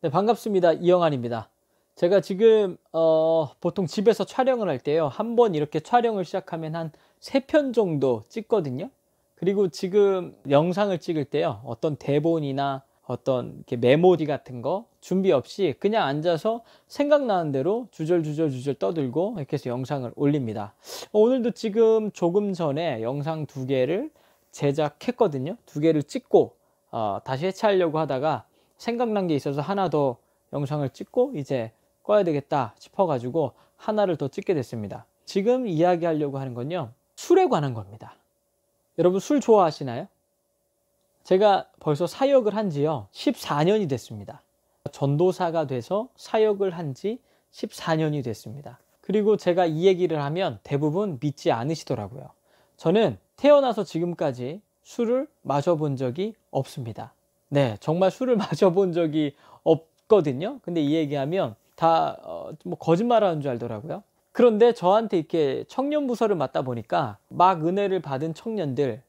네, 반갑습니다. 이영환입니다. 제가 지금 어, 보통 집에서 촬영을 할 때요. 한번 이렇게 촬영을 시작하면 한3편 정도 찍거든요. 그리고 지금 영상을 찍을 때요. 어떤 대본이나 어떤 메모리 같은 거 준비 없이 그냥 앉아서 생각나는 대로 주절주절 주절 떠들고 이렇게 해서 영상을 올립니다. 오늘도 지금 조금 전에 영상 두 개를 제작했거든요. 두 개를 찍고 어, 다시 해체하려고 하다가 생각난 게 있어서 하나 더 영상을 찍고 이제 꺼야 되겠다 싶어가지고 하나를 더 찍게 됐습니다. 지금 이야기하려고 하는 건요. 술에 관한 겁니다. 여러분 술 좋아하시나요? 제가 벌써 사역을 한 지요. 14년이 됐습니다. 전도사가 돼서 사역을 한 지 14년이 됐습니다. 그리고 제가 이 얘기를 하면 대부분 믿지 않으시더라고요. 저는 태어나서 지금까지 술을 마셔본 적이 없습니다. 네, 정말 술을 마셔본 적이 없거든요. 근데 이 얘기하면 다 어, 뭐 거짓말하는 줄 알더라고요. 그런데 저한테 이렇게 청년 부서를 맡다 보니까 막 은혜를 받은 청년들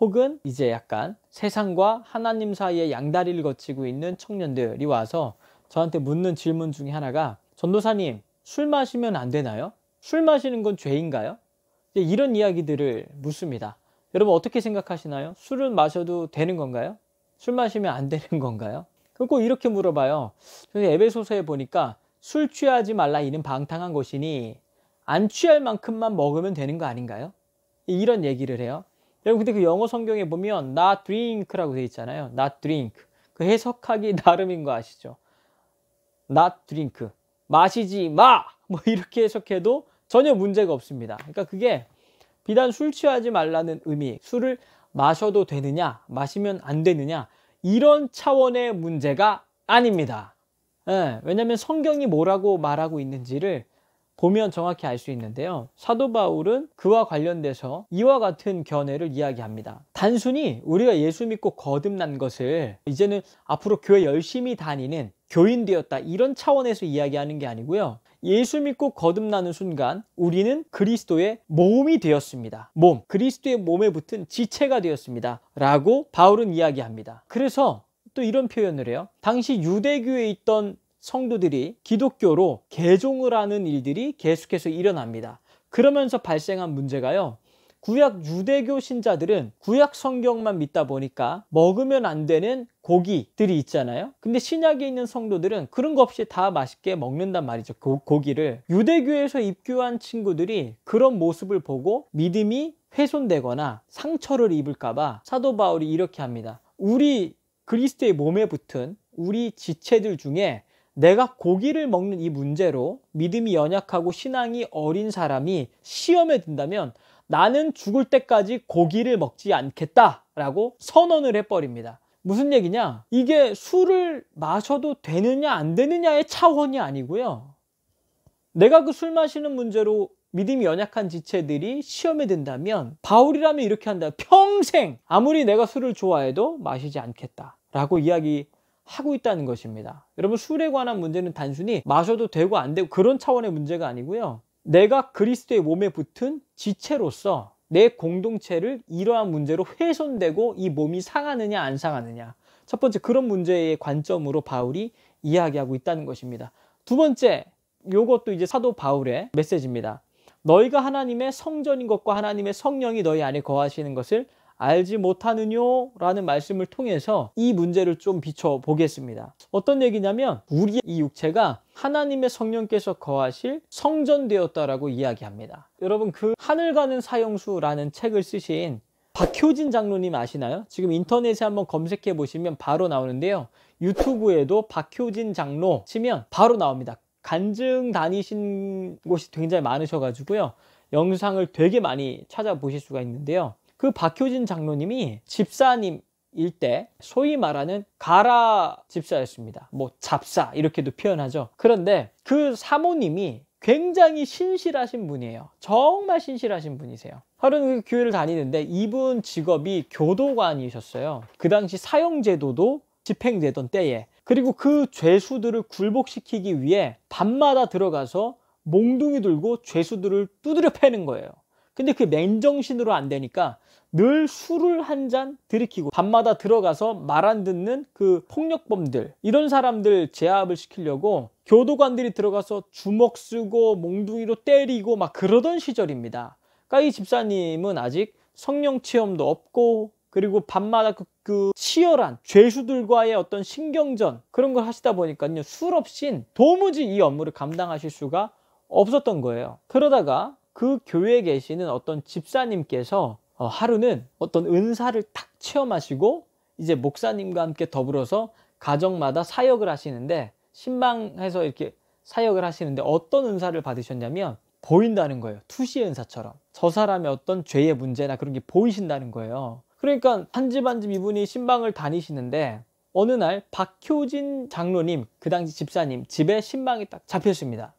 혹은 이제 약간 세상과 하나님 사이에 양다리를 거치고 있는 청년들이 와서 저한테 묻는 질문 중에 하나가 전도사님 술 마시면 안 되나요? 술 마시는 건 죄인가요? 이런 이야기들을 묻습니다. 여러분 어떻게 생각하시나요? 술은 마셔도 되는 건가요? 술 마시면 안 되는 건가요? 그리고 이렇게 물어봐요. 에베소서에 보니까 술 취하지 말라 이는 방탕한 것이니 안 취할 만큼만 먹으면 되는 거 아닌가요? 이런 얘기를 해요. 여러분 근데 그 영어 성경에 보면 not drink라고 돼 있잖아요. not drink. 그 해석하기 나름인 거 아시죠? not drink. 마시지 마! 뭐 이렇게 해석해도 전혀 문제가 없습니다. 그러니까 그게 비단 술 취하지 말라는 의미, 술을 마셔도 되느냐, 마시면 안 되느냐, 이런 차원의 문제가 아닙니다. 예, 왜냐하면 성경이 뭐라고 말하고 있는지를 보면 정확히 알 수 있는데요. 사도 바울은 그와 관련돼서 이와 같은 견해를 이야기합니다. 단순히 우리가 예수 믿고 거듭난 것을 이제는 앞으로 교회 열심히 다니는 교인 되었다 이런 차원에서 이야기하는 게 아니고요. 예수 믿고 거듭나는 순간 우리는 그리스도의 몸이 되었습니다. 몸, 그리스도의 몸에 붙은 지체가 되었습니다. 라고 바울은 이야기합니다. 그래서 또 이런 표현을 해요. 당시 유대교에 있던 성도들이 기독교로 개종을 하는 일들이 계속해서 일어납니다. 그러면서 발생한 문제가요. 구약 유대교 신자들은 구약 성경만 믿다 보니까 먹으면 안 되는 고기들이 있잖아요. 근데 신약에 있는 성도들은 그런 거 없이 다 맛있게 먹는단 말이죠. 고, 고기를. 유대교에서 입교한 친구들이 그런 모습을 보고 믿음이 훼손되거나 상처를 입을까봐 사도 바울이 이렇게 합니다. 우리 그리스도의 몸에 붙은 우리 지체들 중에 내가 고기를 먹는 이 문제로 믿음이 연약하고 신앙이 어린 사람이 시험에 든다면 나는 죽을 때까지 고기를 먹지 않겠다라고 선언을 해버립니다. 무슨 얘기냐? 이게 술을 마셔도 되느냐 안 되느냐의 차원이 아니고요. 내가 그 술 마시는 문제로 믿음이 연약한 지체들이 시험에 든다면 바울이라면 이렇게 한다. 평생 아무리 내가 술을 좋아해도 마시지 않겠다. 라고 이야기하고 있다는 것입니다. 여러분 술에 관한 문제는 단순히 마셔도 되고 안 되고 그런 차원의 문제가 아니고요. 내가 그리스도의 몸에 붙은 지체로서 내 공동체를 이러한 문제로 훼손되고 이 몸이 상하느냐 안 상하느냐 첫 번째 그런 문제의 관점으로 바울이 이야기하고 있다는 것입니다. 두 번째 요것도 이제 사도 바울의 메시지입니다. 너희가 하나님의 성전인 것과 하나님의 성령이 너희 안에 거하시는 것을 알지 못하느뇨? 라는 말씀을 통해서 이 문제를 좀 비춰보겠습니다. 어떤 얘기냐면 우리 이 육체가 하나님의 성령께서 거하실 성전되었다라고 이야기합니다. 여러분 그 하늘 가는 사형수라는 책을 쓰신 박효진 장로님 아시나요? 지금 인터넷에 한번 검색해 보시면 바로 나오는데요. 유튜브에도 박효진 장로 치면 바로 나옵니다. 간증 다니신 곳이 굉장히 많으셔가지고요. 영상을 되게 많이 찾아보실 수가 있는데요. 그 박효진 장로님이 집사님 일때 소위 말하는 가라 집사였습니다. 뭐 잡사 이렇게도 표현하죠. 그런데 그 사모님이 굉장히 신실하신 분이에요. 정말 신실하신 분이세요. 하루는 그 교회를 다니는데 이분 직업이 교도관이셨어요. 그 당시 사형제도도 집행되던 때에 그리고 그 죄수들을 굴복시키기 위해 밤마다 들어가서 몽둥이 들고 죄수들을 두드려 패는 거예요. 근데 그 맨정신으로 안 되니까 늘 술을 한잔 들이키고 밤마다 들어가서 말 안 듣는 그 폭력범들 이런 사람들 제압을 시키려고 교도관들이 들어가서 주먹 쓰고 몽둥이로 때리고 막 그러던 시절입니다. 까이 그러니까 집사님은 아직 성령 체험도 없고 그리고 밤마다 그, 그 치열한 죄수들과의 어떤 신경전 그런 걸 하시다 보니까요 술 없인 도무지 이 업무를 감당하실 수가 없었던 거예요. 그러다가 그 교회에 계시는 어떤 집사님께서 어, 하루는 어떤 은사를 탁 체험하시고 이제 목사님과 함께 더불어서 가정마다 사역을 하시는데 신방해서 이렇게 사역을 하시는데 어떤 은사를 받으셨냐면 보인다는 거예요. 투시 은사처럼. 저 사람의 어떤 죄의 문제나 그런 게 보이신다는 거예요. 그러니까 한 집 한 집 이분이 신방을 다니시는데 어느 날 박효진 장로님, 그 당시 집사님 집에 신방이 딱 잡혔습니다.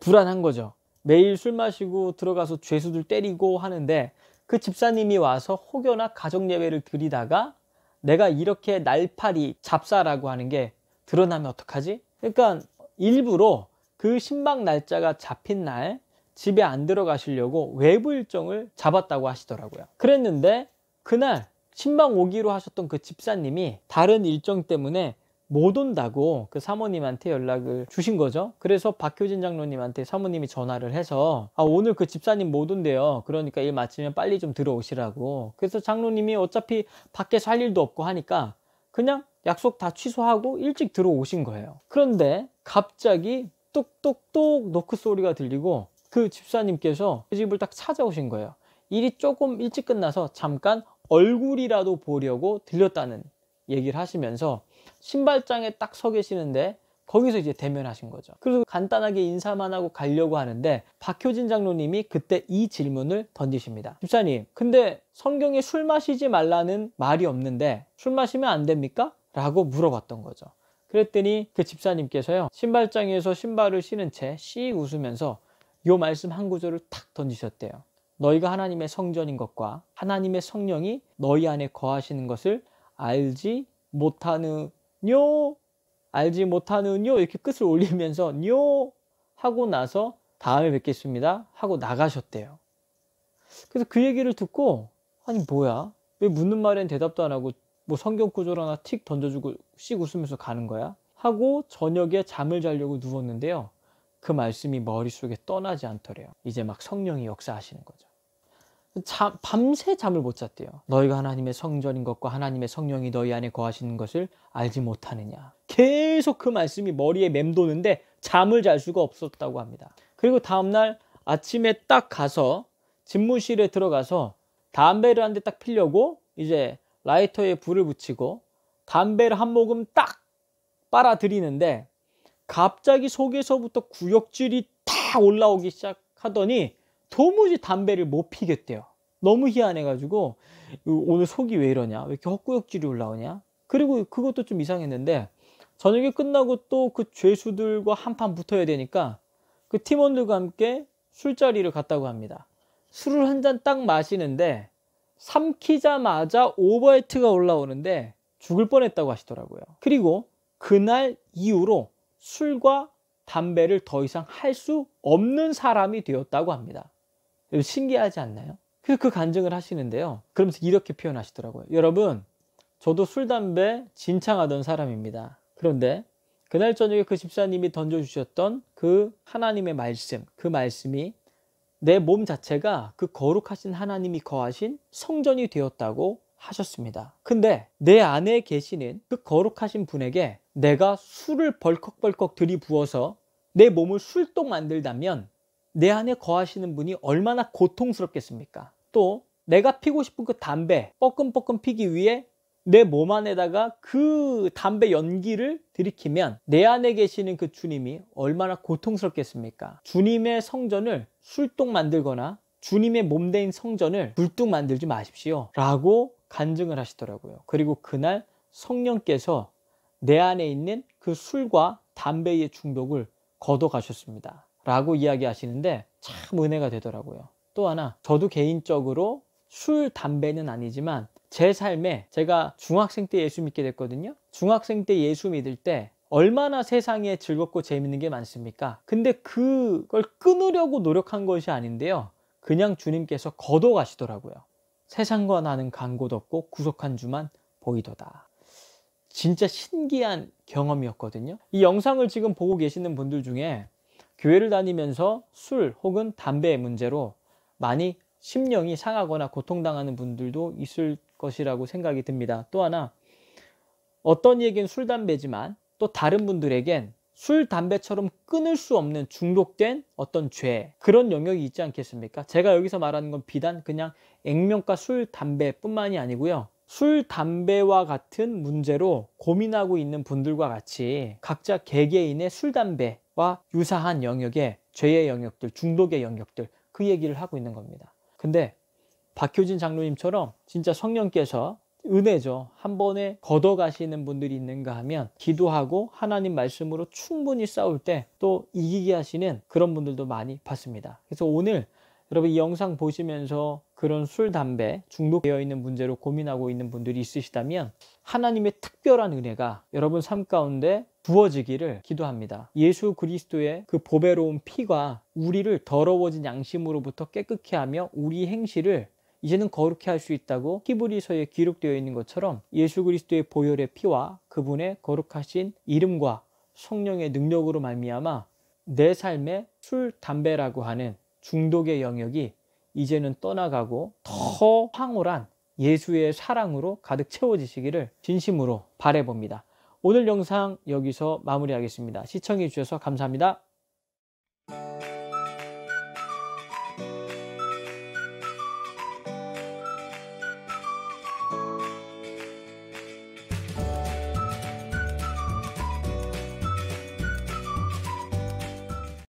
불안한 거죠. 매일 술 마시고 들어가서 죄수들 때리고 하는데 그 집사님이 와서 혹여나 가정 예배를 드리다가 내가 이렇게 날파리 잡사라고 하는 게 드러나면 어떡하지? 그러니까 일부러 그 신방 날짜가 잡힌 날 집에 안 들어가시려고 외부 일정을 잡았다고 하시더라고요. 그랬는데 그날 신방 오기로 하셨던 그 집사님이 다른 일정 때문에 못 온다고 그 사모님한테 연락을 주신 거죠. 그래서 박효진 장로님한테 사모님이 전화를 해서 아 오늘 그 집사님 못 온대요. 그러니까 일 마치면 빨리 좀 들어오시라고. 그래서 장로님이 어차피 밖에서 할 일도 없고 하니까 그냥 약속 다 취소하고 일찍 들어오신 거예요. 그런데 갑자기 뚝뚝뚝 노크 소리가 들리고 그 집사님께서 그 집을 딱 찾아오신 거예요. 일이 조금 일찍 끝나서 잠깐 얼굴이라도 보려고 들렸다는 얘기를 하시면서 신발장에 딱 서 계시는데 거기서 이제 대면하신 거죠. 그래서 간단하게 인사만 하고 가려고 하는데 박효진 장로님이 그때 이 질문을 던지십니다. 집사님, 근데 성경에 술 마시지 말라는 말이 없는데 술 마시면 안 됩니까? 라고 물어봤던 거죠. 그랬더니 그 집사님께서요. 신발장에서 신발을 신은 채 씨 웃으면서 요 말씀 한 구절을 탁 던지셨대요. 너희가 하나님의 성전인 것과 하나님의 성령이 너희 안에 거하시는 것을 알지 못하느뇨 알지 못하느뇨 이렇게 끝을 올리면서 뇨 하고 나서 다음에 뵙겠습니다 하고 나가셨대요. 그래서 그 얘기를 듣고 아니 뭐야 왜 묻는 말엔 대답도 안 하고 뭐 성경 구절 하나 틱 던져주고 씩 웃으면서 가는 거야 하고 저녁에 잠을 자려고 누웠는데요. 그 말씀이 머릿속에 떠나지 않더래요. 이제 막 성령이 역사하시는 거죠. 자, 밤새 잠을 못 잤대요. 너희가 하나님의 성전인 것과 하나님의 성령이 너희 안에 거하시는 것을 알지 못하느냐. 계속 그 말씀이 머리에 맴도는데 잠을 잘 수가 없었다고 합니다. 그리고 다음날 아침에 딱 가서 집무실에 들어가서 담배를 한 대 딱 피려고 이제 라이터에 불을 붙이고 담배를 한 모금 딱 빨아들이는데 갑자기 속에서부터 구역질이 다 올라오기 시작하더니 도무지 담배를 못 피겠대요. 너무 희한해가지고 오늘 속이 왜 이러냐? 왜 이렇게 헛구역질이 올라오냐? 그리고 그것도 좀 이상했는데 저녁에 끝나고 또 그 죄수들과 한판 붙어야 되니까 그 팀원들과 함께 술자리를 갔다고 합니다. 술을 한 잔 딱 마시는데 삼키자마자 오버헤트가 올라오는데 죽을 뻔했다고 하시더라고요. 그리고 그날 이후로 술과 담배를 더 이상 할 수 없는 사람이 되었다고 합니다. 신기하지 않나요? 그래서 그 간증을 하시는데요. 그러면서 이렇게 표현하시더라고요. 여러분, 저도 술, 담배 진창하던 사람입니다. 그런데 그날 저녁에 그 집사님이 던져주셨던 그 하나님의 말씀, 그 말씀이 내 몸 자체가 그 거룩하신 하나님이 거하신 성전이 되었다고 하셨습니다. 근데 내 안에 계시는 그 거룩하신 분에게 내가 술을 벌컥벌컥 들이부어서 내 몸을 술독 만들다면 내 안에 거하시는 분이 얼마나 고통스럽겠습니까? 또 내가 피고 싶은 그 담배 뻐끔뻐끔 피기 위해 내 몸 안에다가 그 담배 연기를 들이키면 내 안에 계시는 그 주님이 얼마나 고통스럽겠습니까? 주님의 성전을 술독 만들거나 주님의 몸된 성전을 불뚝 만들지 마십시오. 라고 간증을 하시더라고요. 그리고 그날 성령께서 내 안에 있는 그 술과 담배의 중독을 걷어가셨습니다. 라고 이야기하시는데 참 은혜가 되더라고요. 또 하나, 저도 개인적으로 술, 담배는 아니지만 제 삶에 제가 중학생 때 예수 믿게 됐거든요. 중학생 때 예수 믿을 때 얼마나 세상에 즐겁고 재밌는 게 많습니까? 근데 그걸 끊으려고 노력한 것이 아닌데요. 그냥 주님께서 걷어가시더라고요. 세상과 나는 간 곳 없고 구속한 주만 보이도다. 진짜 신기한 경험이었거든요. 이 영상을 지금 보고 계시는 분들 중에 교회를 다니면서 술 혹은 담배의 문제로 많이 심령이 상하거나 고통당하는 분들도 있을 것이라고 생각이 듭니다. 또 하나 어떤 이에겐 술 담배지만 또 다른 분들에겐 술 담배처럼 끊을 수 없는 중독된 어떤 죄 그런 영역이 있지 않겠습니까? 제가 여기서 말하는 건 비단 그냥 액면과 술 담배뿐만이 아니고요. 술, 담배와 같은 문제로 고민하고 있는 분들과 같이 각자 개개인의 술, 담배 와 유사한 영역의 죄의 영역들, 중독의 영역들 그 얘기를 하고 있는 겁니다. 근데 박효진 장로님처럼 진짜 성령께서 은혜죠. 한 번에 걷어가시는 분들이 있는가 하면 기도하고 하나님 말씀으로 충분히 싸울 때 또 이기게 하시는 그런 분들도 많이 봤습니다. 그래서 오늘 여러분 이 영상 보시면서 그런 술, 담배 중독되어 있는 문제로 고민하고 있는 분들이 있으시다면 하나님의 특별한 은혜가 여러분 삶 가운데 부어지기를 기도합니다. 예수 그리스도의 그 보배로운 피가 우리를 더러워진 양심으로부터 깨끗케 하며 우리 행실을 이제는 거룩케 할 수 있다고 히브리서에 기록되어 있는 것처럼 예수 그리스도의 보혈의 피와 그분의 거룩하신 이름과 성령의 능력으로 말미암아 내 삶의 술, 담배라고 하는 중독의 영역이 이제는 떠나가고 더 황홀한 예수의 사랑으로 가득 채워지시기를 진심으로 바래봅니다. 오늘 영상 여기서 마무리하겠습니다. 시청해 주셔서 감사합니다.